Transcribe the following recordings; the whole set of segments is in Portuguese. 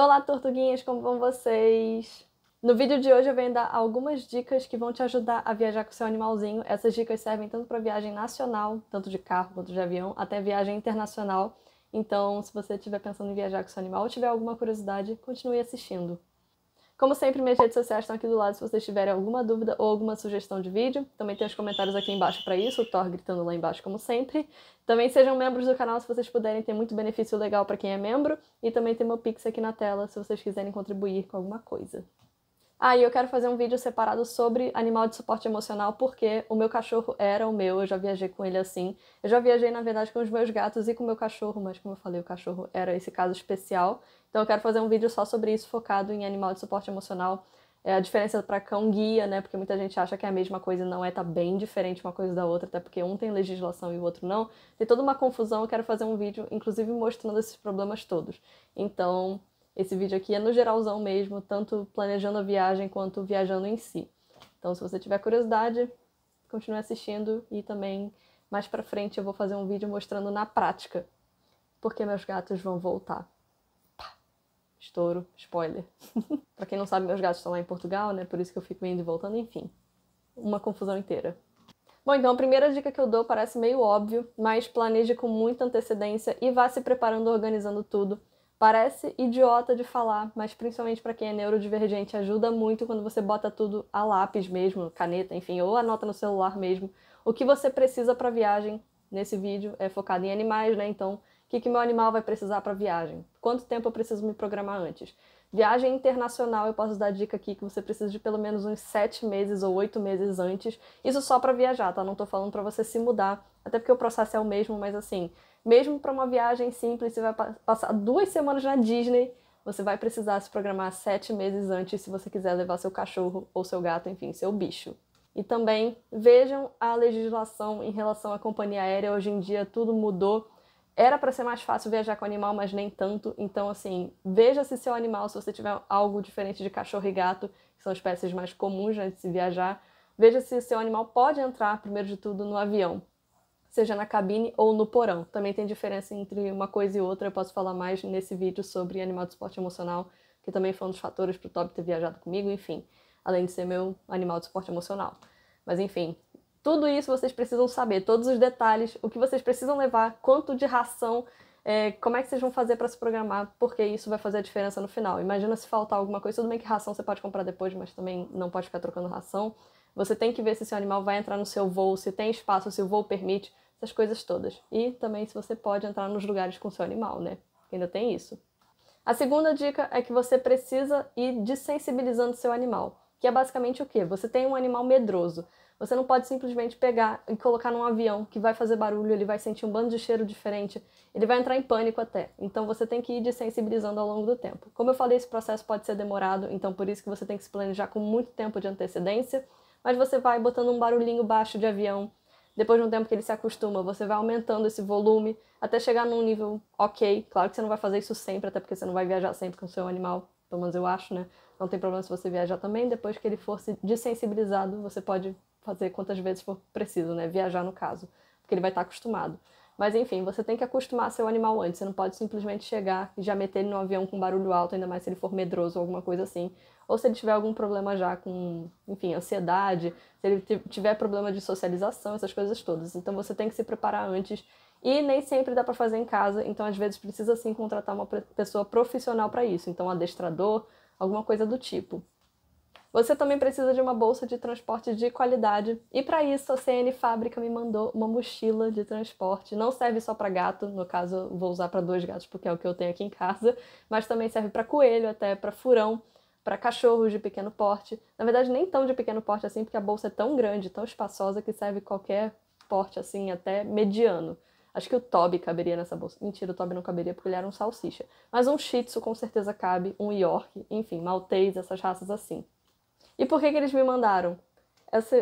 Olá, tortuguinhas, como vão vocês? No vídeo de hoje eu venho dar algumas dicas que vão te ajudar a viajar com seu animalzinho. Essas dicas servem tanto para viagem nacional, tanto de carro quanto de avião, até viagem internacional. Então, se você estiver pensando em viajar com seu animal ou tiver alguma curiosidade, continue assistindo. Como sempre, minhas redes sociais estão aqui do lado se vocês tiverem alguma dúvida ou alguma sugestão de vídeo. Também tem os comentários aqui embaixo para isso, o Thor gritando lá embaixo, como sempre. Também sejam membros do canal se vocês puderem, tem muito benefício legal para quem é membro. E também tem meu Pix aqui na tela se vocês quiserem contribuir com alguma coisa. Ah, e eu quero fazer um vídeo separado sobre animal de suporte emocional, porque o meu cachorro era o meu, eu já viajei com ele assim. Eu já viajei, na verdade, com os meus gatos e com o meu cachorro, mas como eu falei, o cachorro era esse caso especial. Então eu quero fazer um vídeo só sobre isso, focado em animal de suporte emocional. É a diferença para cão guia, né? Porque muita gente acha que é a mesma coisa e não é, tá bem diferente uma coisa da outra, até porque um tem legislação e o outro não. Tem toda uma confusão, eu quero fazer um vídeo, inclusive mostrando esses problemas todos. Então, esse vídeo aqui é no geralzão mesmo, tanto planejando a viagem quanto viajando em si. Então, se você tiver curiosidade, continue assistindo e também mais para frente eu vou fazer um vídeo mostrando na prática porque meus gatos vão voltar estouro, spoiler. para quem não sabe, meus gatos estão lá em Portugal, né? Por isso que eu fico indo e voltando, enfim. Uma confusão inteira. Bom, então a primeira dica que eu dou parece meio óbvio, mas planeje com muita antecedência e vá se preparando, organizando tudo. Parece idiota de falar, mas principalmente para quem é neurodivergente, ajuda muito quando você bota tudo a lápis mesmo, caneta, enfim, ou anota no celular mesmo. O que você precisa para viagem nesse vídeo é focado em animais, né? Então, que, que meu animal vai precisar para viagem, quanto tempo eu preciso me programar antes. Viagem internacional, eu posso dar dica aqui que você precisa de pelo menos uns sete meses ou oito meses antes. Isso só para viajar, tá? Não tô falando para você se mudar, até porque o processo é o mesmo, mas assim, mesmo para uma viagem simples, você vai passar duas semanas na Disney, você vai precisar se programar sete meses antes se você quiser levar seu cachorro ou seu gato, enfim, seu bicho. E também vejam a legislação em relação à companhia aérea. Hoje em dia tudo mudou. Era para ser mais fácil viajar com animal, mas nem tanto. Então, assim, veja se seu animal, se você tiver algo diferente de cachorro e gato, que são espécies mais comuns né, de se viajar, veja se seu animal pode entrar, primeiro de tudo, no avião, seja na cabine ou no porão. Também tem diferença entre uma coisa e outra. Eu posso falar mais nesse vídeo sobre animal de suporte emocional, que também foi um dos fatores para o Top ter viajado comigo, enfim, além de ser meu animal de suporte emocional. Mas, enfim, tudo isso vocês precisam saber, todos os detalhes, o que vocês precisam levar, quanto de ração, é, como é que vocês vão fazer para se programar, porque isso vai fazer a diferença no final. Imagina se faltar alguma coisa, tudo bem que ração você pode comprar depois, mas também não pode ficar trocando ração. Você tem que ver se seu animal vai entrar no seu voo, se tem espaço, se o voo permite, essas coisas todas. E também se você pode entrar nos lugares com seu animal, né? Ainda tem isso. A segunda dica é que você precisa ir desensibilizando seu animal, que é basicamente o quê? Você tem um animal medroso. Você não pode simplesmente pegar e colocar num avião que vai fazer barulho, ele vai sentir um bando de cheiro diferente, ele vai entrar em pânico até. Então você tem que ir desensibilizando ao longo do tempo. Como eu falei, esse processo pode ser demorado, então por isso que você tem que se planejar com muito tempo de antecedência, mas você vai botando um barulhinho baixo de avião, depois de um tempo que ele se acostuma, você vai aumentando esse volume até chegar num nível ok. Claro que você não vai fazer isso sempre, até porque você não vai viajar sempre com o seu animal, pelo menos eu acho, né? Não tem problema se você viajar também. Depois que ele for desensibilizado, você pode fazer quantas vezes for preciso, né? Viajar no caso, porque ele vai estar acostumado. Mas enfim, você tem que acostumar seu animal antes. Você não pode simplesmente chegar e já meter ele no avião com barulho alto, ainda mais se ele for medroso ou alguma coisa assim. Ou se ele tiver algum problema já com, enfim, ansiedade, se ele tiver problema de socialização, essas coisas todas. Então você tem que se preparar antes. E nem sempre dá para fazer em casa, então às vezes precisa sim contratar uma pessoa profissional para isso. Então, um adestrador, alguma coisa do tipo. Você também precisa de uma bolsa de transporte de qualidade e para isso a CN Fábrica me mandou uma mochila de transporte. Não serve só para gato, no caso vou usar para dois gatos porque é o que eu tenho aqui em casa, mas também serve para coelho, até para furão, para cachorros de pequeno porte. Na verdade nem tão de pequeno porte assim, porque a bolsa é tão grande, tão espaçosa que serve qualquer porte assim, até mediano. Acho que o Toby caberia nessa bolsa. Mentira, o Toby não caberia porque ele era um salsicha. Mas um Shih Tzu com certeza cabe, um York, enfim, Maltês, essas raças assim. E por que, que eles me mandaram?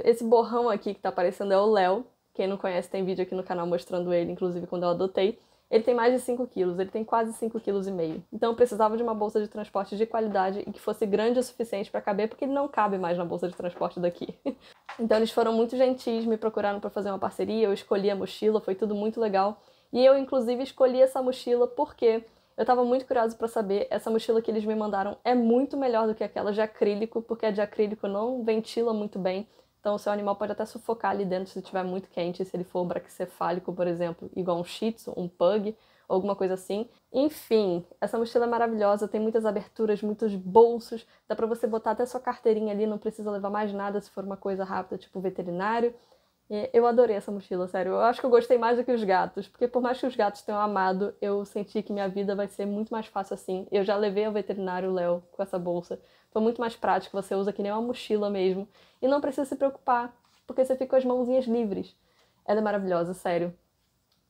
esse borrão aqui que tá aparecendo é o Léo. Quem não conhece tem vídeo aqui no canal mostrando ele, inclusive quando eu adotei. Ele tem mais de 5 quilos, ele tem quase 5,5 kg. Então eu precisava de uma bolsa de transporte de qualidade e que fosse grande o suficiente para caber, porque ele não cabe mais na bolsa de transporte daqui. então eles foram muito gentis, me procuraram para fazer uma parceria, eu escolhi a mochila, foi tudo muito legal. E eu inclusive escolhi essa mochila porque eu tava muito curioso para saber, essa mochila que eles me mandaram é muito melhor do que aquela de acrílico, porque a de acrílico não ventila muito bem. Então o seu animal pode até sufocar ali dentro se estiver muito quente, se ele for braquicefálico, por exemplo, igual um shih tzu, um pug, alguma coisa assim. Enfim, essa mochila é maravilhosa, tem muitas aberturas, muitos bolsos, dá para você botar até sua carteirinha ali, não precisa levar mais nada se for uma coisa rápida, tipo veterinário eu adorei essa mochila, sério. Eu acho que eu gostei mais do que os gatos, porque por mais que os gatos tenham amado, eu senti que minha vida vai ser muito mais fácil assim. Eu já levei ao veterinário Léo com essa bolsa. Foi muito mais prático, você usa que nem uma mochila mesmo. E não precisa se preocupar, porque você fica com as mãozinhas livres. Ela é maravilhosa, sério.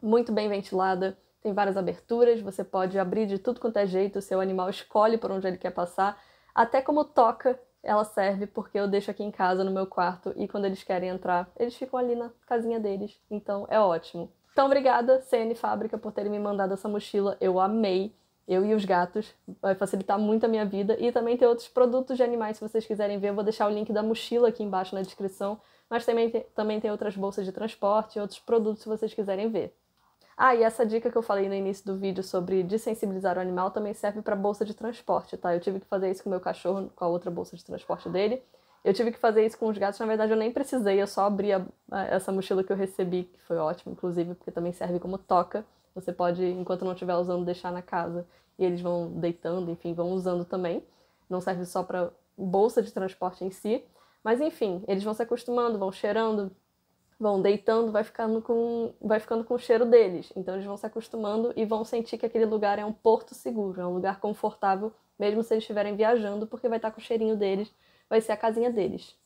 Muito bem ventilada, tem várias aberturas, você pode abrir de tudo quanto é jeito, o seu animal escolhe por onde ele quer passar. Até como toca, ela serve porque eu deixo aqui em casa, no meu quarto, e quando eles querem entrar, eles ficam ali na casinha deles. Então é ótimo. Então, obrigada, CN Fábrica, por terem me mandado essa mochila. Eu amei. Eu e os gatos. Vai facilitar muito a minha vida. E também tem outros produtos de animais, se vocês quiserem ver. Eu vou deixar o link da mochila aqui embaixo na descrição. Mas também tem, também tem outras bolsas de transporte, outros produtos, se vocês quiserem ver. Ah, e essa dica que eu falei no início do vídeo sobre desensibilizar o animal também serve para bolsa de transporte, tá? Eu tive que fazer isso com o meu cachorro, com a outra bolsa de transporte dele. Eu tive que fazer isso com os gatos, na verdade eu nem precisei, eu só abri a, a, essa mochila que eu recebi, que foi ótimo, inclusive, porque também serve como toca. Você pode, enquanto não estiver usando, deixar na casa e eles vão deitando, enfim, vão usando também. Não serve só para bolsa de transporte em si, mas enfim, eles vão se acostumando, vão cheirando, vão deitando, vai ficando com, vai ficando com o cheiro deles. Então eles vão se acostumando e vão sentir que aquele lugar é um porto seguro, é um lugar confortável, mesmo se eles estiverem viajando, porque vai estar com o cheirinho deles, vai ser a casinha deles.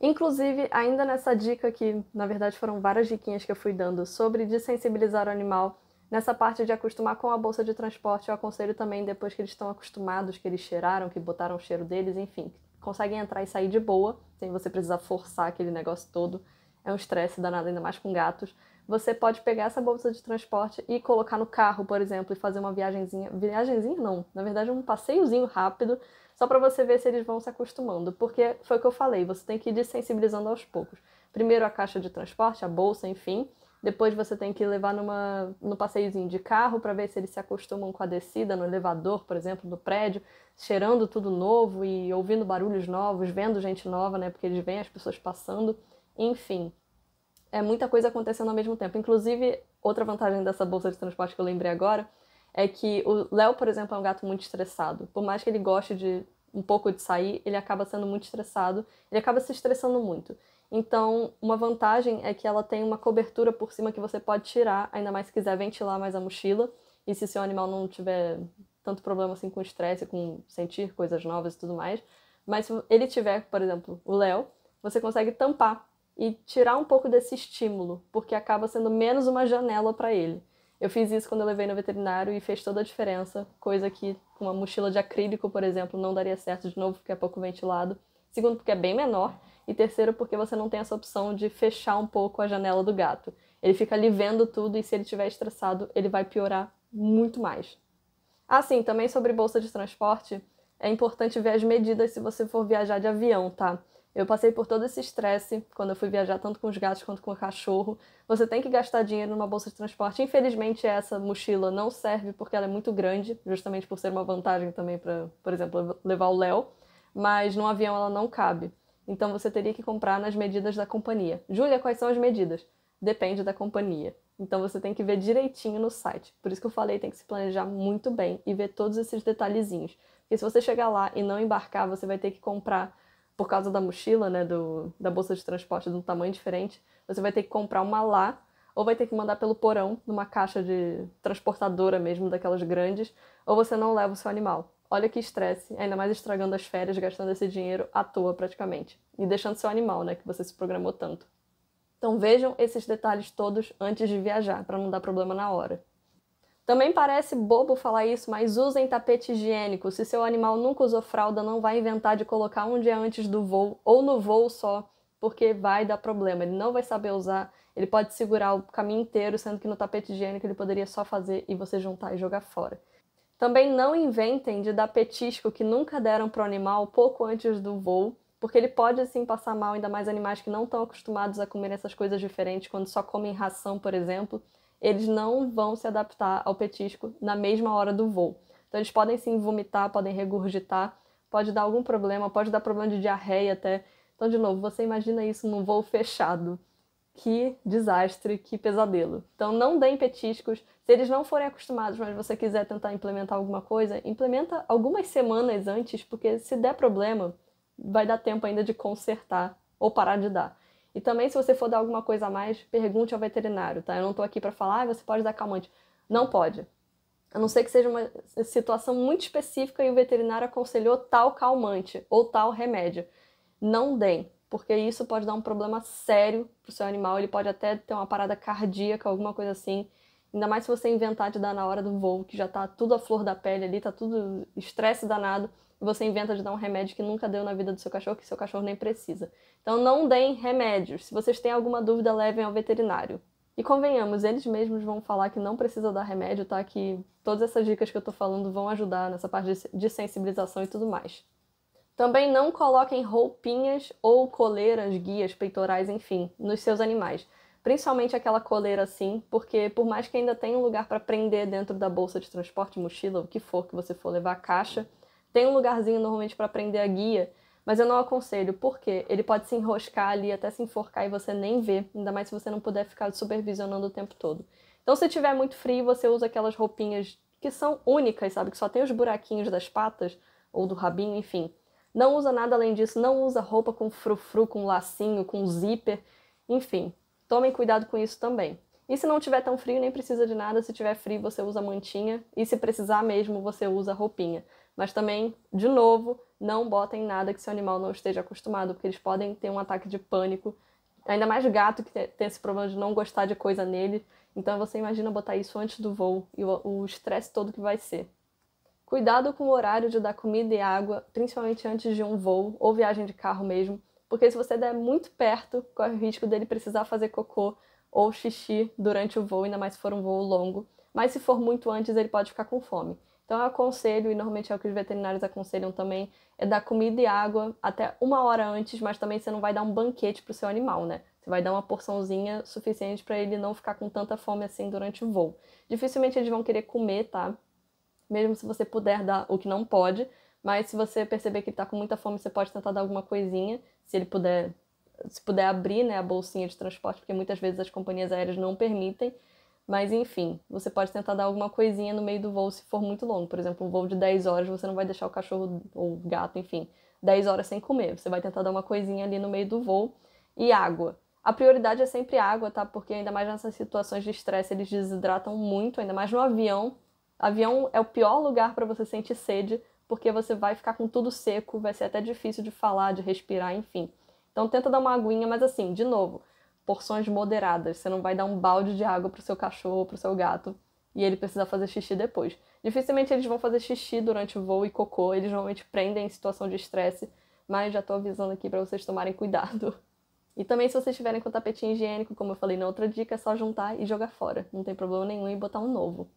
Inclusive, ainda nessa dica que, na verdade, foram várias diquinhas que eu fui dando sobre desensibilizar o animal, nessa parte de acostumar com a bolsa de transporte, eu aconselho também depois que eles estão acostumados, que eles cheiraram, que botaram o cheiro deles, enfim, conseguem entrar e sair de boa, sem você precisar forçar aquele negócio todo é um estresse danado, ainda mais com gatos. Você pode pegar essa bolsa de transporte e colocar no carro, por exemplo, e fazer uma viagenzinha. Viagenzinha não, na verdade um passeiozinho rápido, só para você ver se eles vão se acostumando. Porque foi o que eu falei, você tem que ir desensibilizando aos poucos. Primeiro a caixa de transporte, a bolsa, enfim. Depois você tem que levar numa, no passeiozinho de carro para ver se eles se acostumam com a descida no elevador, por exemplo, no prédio, cheirando tudo novo e ouvindo barulhos novos, vendo gente nova, né? Porque eles veem as pessoas passando. Enfim, é muita coisa acontecendo ao mesmo tempo. Inclusive, outra vantagem dessa bolsa de transporte que eu lembrei agora é que o Léo, por exemplo, é um gato muito estressado. Por mais que ele goste de um pouco de sair, ele acaba sendo muito estressado, ele acaba se estressando muito. Então, uma vantagem é que ela tem uma cobertura por cima que você pode tirar, ainda mais se quiser ventilar mais a mochila. E se seu animal não tiver tanto problema assim com estresse, com sentir coisas novas e tudo mais. Mas se ele tiver, por exemplo, o Léo, você consegue tampar e tirar um pouco desse estímulo, porque acaba sendo menos uma janela para ele. Eu fiz isso quando eu levei no veterinário e fez toda a diferença, coisa que uma mochila de acrílico, por exemplo, não daria certo de novo, porque é pouco ventilado. Segundo, porque é bem menor. E terceiro, porque você não tem essa opção de fechar um pouco a janela do gato. Ele fica ali vendo tudo e se ele estiver estressado, ele vai piorar muito mais. Ah, sim, também sobre bolsa de transporte, é importante ver as medidas se você for viajar de avião, tá? Eu passei por todo esse estresse quando eu fui viajar tanto com os gatos quanto com o cachorro. Você tem que gastar dinheiro numa bolsa de transporte. Infelizmente, essa mochila não serve porque ela é muito grande, justamente por ser uma vantagem também para, por exemplo, levar o Léo. Mas no avião ela não cabe. Então você teria que comprar nas medidas da companhia. Júlia, quais são as medidas? Depende da companhia. Então você tem que ver direitinho no site. Por isso que eu falei, tem que se planejar muito bem e ver todos esses detalhezinhos. Porque se você chegar lá e não embarcar, você vai ter que comprar por causa da mochila, né, do, da bolsa de transporte de um tamanho diferente, você vai ter que comprar uma lá ou vai ter que mandar pelo porão, numa caixa de transportadora mesmo, daquelas grandes, ou você não leva o seu animal. Olha que estresse, ainda mais estragando as férias, gastando esse dinheiro à toa praticamente. E deixando seu animal, né, que você se programou tanto. Então vejam esses detalhes todos antes de viajar, para não dar problema na hora. Também parece bobo falar isso, mas usem tapete higiênico. Se seu animal nunca usou fralda, não vai inventar de colocar um dia antes do voo ou no voo só, porque vai dar problema. Ele não vai saber usar, ele pode segurar o caminho inteiro, sendo que no tapete higiênico ele poderia só fazer e você juntar e jogar fora. Também não inventem de dar petisco que nunca deram para o animal pouco antes do voo, porque ele pode assim passar mal, ainda mais animais que não estão acostumados a comer essas coisas diferentes, quando só comem ração, por exemplo eles não vão se adaptar ao petisco na mesma hora do voo. Então eles podem sim vomitar, podem regurgitar, pode dar algum problema, pode dar problema de diarreia até. Então, de novo, você imagina isso num voo fechado. Que desastre, que pesadelo. Então não deem petiscos. Se eles não forem acostumados, mas você quiser tentar implementar alguma coisa, implementa algumas semanas antes, porque se der problema, vai dar tempo ainda de consertar ou parar de dar. E também, se você for dar alguma coisa a mais, pergunte ao veterinário, tá? Eu não estou aqui para falar, ah, você pode dar calmante. Não pode. A não ser que seja uma situação muito específica e o veterinário aconselhou tal calmante ou tal remédio. Não deem, porque isso pode dar um problema sério pro seu animal. Ele pode até ter uma parada cardíaca, alguma coisa assim. Ainda mais se você inventar de dar na hora do voo, que já tá tudo à flor da pele ali, tá tudo estresse danado, e você inventa de dar um remédio que nunca deu na vida do seu cachorro, que seu cachorro nem precisa. Então não deem remédios. Se vocês têm alguma dúvida, levem ao veterinário. E convenhamos, eles mesmos vão falar que não precisa dar remédio, tá? Que todas essas dicas que eu tô falando vão ajudar nessa parte de sensibilização e tudo mais. Também não coloquem roupinhas ou coleiras, guias, peitorais, enfim, nos seus animais principalmente aquela coleira assim, porque por mais que ainda tenha um lugar para prender dentro da bolsa de transporte, mochila, o que for que você for levar a caixa, tem um lugarzinho normalmente para prender a guia, mas eu não aconselho, porque ele pode se enroscar ali até se enforcar e você nem vê, ainda mais se você não puder ficar supervisionando o tempo todo. Então, se tiver muito frio, você usa aquelas roupinhas que são únicas, sabe? Que só tem os buraquinhos das patas ou do rabinho, enfim. Não usa nada além disso, não usa roupa com frufru, com lacinho, com zíper, enfim. Tomem cuidado com isso também. E se não tiver tão frio, nem precisa de nada. Se tiver frio, você usa mantinha. E se precisar mesmo, você usa roupinha. Mas também, de novo, não botem nada que seu animal não esteja acostumado, porque eles podem ter um ataque de pânico. Ainda mais gato que tem esse problema de não gostar de coisa nele. Então você imagina botar isso antes do voo e o estresse todo que vai ser. Cuidado com o horário de dar comida e água, principalmente antes de um voo ou viagem de carro mesmo, porque se você der muito perto, corre o risco dele precisar fazer cocô ou xixi durante o voo, ainda mais se for um voo longo. Mas se for muito antes, ele pode ficar com fome. Então eu aconselho, e normalmente é o que os veterinários aconselham também, é dar comida e água até uma hora antes, mas também você não vai dar um banquete para o seu animal, né? Você vai dar uma porçãozinha suficiente para ele não ficar com tanta fome assim durante o voo. Dificilmente eles vão querer comer, tá? Mesmo se você puder dar o que não pode, mas se você perceber que ele tá com muita fome, você pode tentar dar alguma coisinha, se ele puder, se puder abrir, né, a bolsinha de transporte, porque muitas vezes as companhias aéreas não permitem. Mas enfim, você pode tentar dar alguma coisinha no meio do voo se for muito longo. Por exemplo, um voo de 10 horas, você não vai deixar o cachorro ou o gato, enfim, 10 horas sem comer. Você vai tentar dar uma coisinha ali no meio do voo. E água. A prioridade é sempre água, tá? Porque ainda mais nessas situações de estresse, eles desidratam muito, ainda mais no avião. Avião é o pior lugar para você sentir sede, porque você vai ficar com tudo seco, vai ser até difícil de falar, de respirar, enfim. Então tenta dar uma aguinha, mas assim, de novo, porções moderadas. Você não vai dar um balde de água pro seu cachorro, pro seu gato e ele precisar fazer xixi depois. Dificilmente eles vão fazer xixi durante o voo e cocô, eles normalmente prendem em situação de estresse, mas já tô avisando aqui para vocês tomarem cuidado. E também se vocês tiverem com tapetinho higiênico, como eu falei na outra dica, é só juntar e jogar fora. Não tem problema nenhum em botar um novo.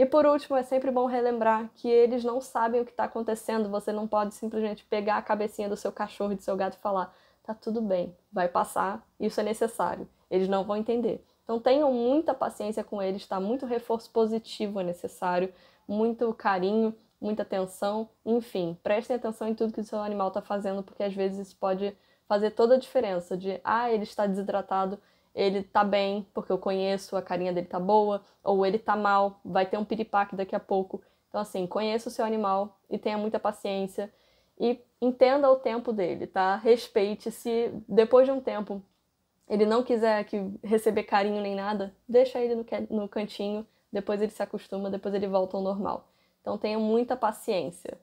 E por último, é sempre bom relembrar que eles não sabem o que está acontecendo, você não pode simplesmente pegar a cabecinha do seu cachorro, do seu gato e falar: tá tudo bem, vai passar, isso é necessário. Eles não vão entender. Então tenham muita paciência com eles, tá? Muito reforço positivo é necessário, muito carinho, muita atenção, enfim, prestem atenção em tudo que o seu animal está fazendo, porque às vezes isso pode fazer toda a diferença de ah, ele está desidratado, ele tá bem, porque eu conheço, a carinha dele tá boa, ou ele tá mal, vai ter um piripaque daqui a pouco. Então, assim, conheça o seu animal e tenha muita paciência e entenda o tempo dele, tá? Respeite. Se depois de um tempo ele não quiser que receber carinho nem nada, deixa ele no, no cantinho, depois ele se acostuma, depois ele volta ao normal. Então, tenha muita paciência.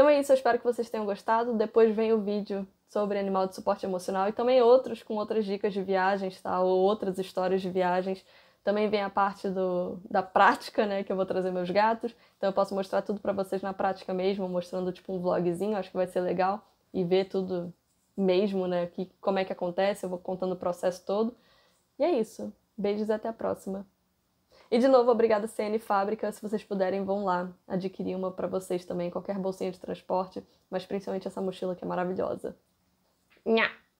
Então é isso, eu espero que vocês tenham gostado. Depois vem o vídeo sobre animal de suporte emocional e também outros com outras dicas de viagens, tá? Ou outras histórias de viagens. Também vem a parte do, da prática, né? Que eu vou trazer meus gatos. Então eu posso mostrar tudo para vocês na prática mesmo, mostrando tipo um vlogzinho. Acho que vai ser legal e ver tudo mesmo, né? Que, como é que acontece. Eu vou contando o processo todo. E é isso. Beijos e até a próxima. E de novo, obrigada CN Fábrica. Se vocês puderem, vão lá adquirir uma para vocês também, qualquer bolsinha de transporte, mas principalmente essa mochila que é maravilhosa. Nha.